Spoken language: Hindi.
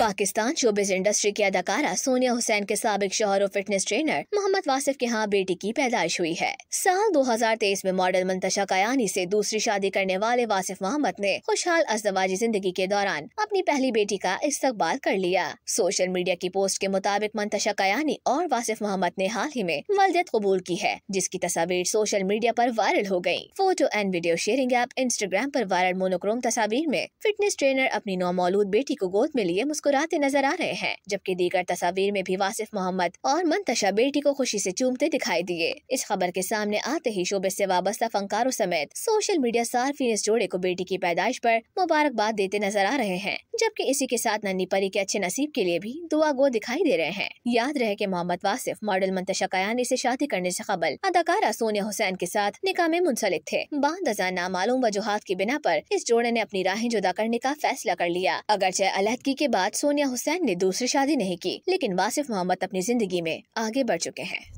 पाकिस्तान शोबिज इंडस्ट्री की अदाकारा सोनिया हुसैन के सबक शोहर और फिटनेस ट्रेनर मोहम्मद वासिफ के यहाँ बेटी की पैदाइश हुई है साल 2023 में मॉडल मंतशा कयानी से दूसरी शादी करने वाले वासिफ मोहम्मद ने खुशहाल अजवाजी जिंदगी के दौरान अपनी पहली बेटी का इस्तकबाल कर लिया सोशल मीडिया की पोस्ट के मुताबिक मंतशा कयानी और वासिफ मोहम्मद ने हाल ही में वलदत कबूल की है जिसकी तस्वीर सोशल मीडिया आरोप वायरल हो गयी photo and video sharing app Instagram आरोप वायरल मोनोक्रोम तस्वीर में फिटनेस ट्रेनर अपनी नौमौलूद बेटी को गोद में लिए मुस्कुरा मुस्कुराते नजर आ रहे हैं जबकि दीगर तस्वीर में भी वासिफ मोहम्मद और मंतशा बेटी को खुशी से चूमते दिखाई दिए इस खबर के सामने आते ही शोबे से वाबस्ता फंकारों समेत सोशल मीडिया सार्फी इस जोड़े को बेटी की पैदाइश पर मुबारकबाद देते नजर आ रहे हैं जबकि इसी के साथ नन्नी परी के अच्छे नसीब के लिए भी दुआ गो दिखाई दे रहे हैं याद रहे कि मोहम्मद वासिफ मॉडल मंतशा कयानी ऐसी शादी करने से कबल अदाकारा सोनिया हुसैन के साथ निका में मुंसलिक थे बांदजा नामालूम वजुहत की बिना पर इस जोड़े ने अपनी राहें जुदा करने का फैसला कर लिया अगरचे अलहदगी के बाद सोनिया हुसैन ने दूसरी शादी नहीं की लेकिन वासिफ मोहम्मद अपनी जिंदगी में आगे बढ़ चुके हैं